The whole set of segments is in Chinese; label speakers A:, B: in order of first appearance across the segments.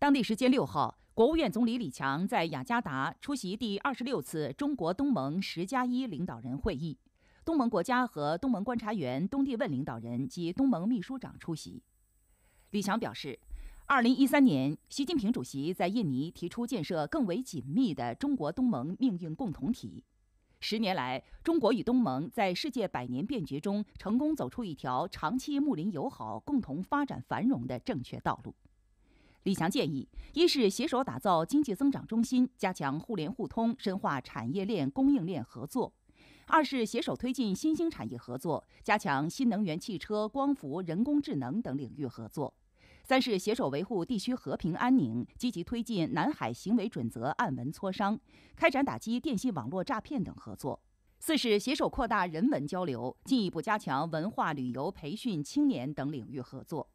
A: 当地时间六号，国务院总理李强在雅加达出席第二十六次中国东盟十加一领导人会议，东盟国家和东盟观察员东帝汶领导人及东盟秘书长出席。李强表示，二零一三年，习近平主席在印尼提出建设更为紧密的中国东盟命运共同体。十年来，中国与东盟在世界百年变局中成功走出一条长期睦邻友好、共同发展繁荣的正确道路。李强建议：一是携手打造经济增长中心，加强互联互通，深化产业链、供应链合作；二是携手推进新兴产业合作，加强新能源汽车、光伏、人工智能等领域合作；三是携手维护地区和平安宁，积极推进南海行为准则案文磋商，开展打击电信网络诈骗等合作；四是携手扩大人文交流，进一步加强文化旅游、培训、青年等领域合作。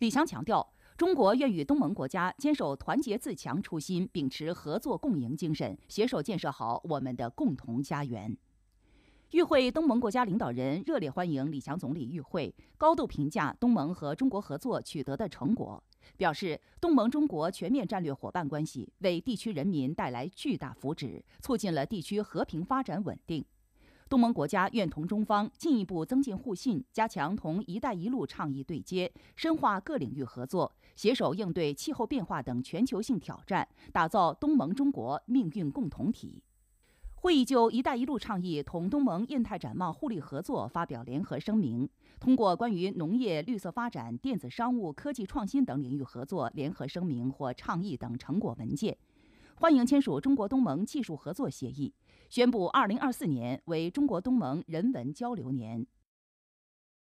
A: 李强强调。中国愿与东盟国家坚守团结自强初心，秉持合作共赢精神，携手建设好我们的共同家园。与会东盟国家领导人热烈欢迎李强总理与会，高度评价东盟和中国合作取得的成果，表示东盟中国全面战略伙伴关系为地区人民带来巨大福祉，促进了地区和平发展稳定。东盟国家愿同中方进一步增进互信，加强同“一带一路”倡议对接，深化各领域合作，携手应对气候变化等全球性挑战，打造东盟中国命运共同体。会议就“一带一路”倡议同东盟印太展望互利合作发表联合声明，通过关于农业绿色发展、电子商务、科技创新等领域合作联合声明或倡议等成果文件，欢迎签署中国东盟技术合作协议。宣布二零二四年为中国东盟人文交流年。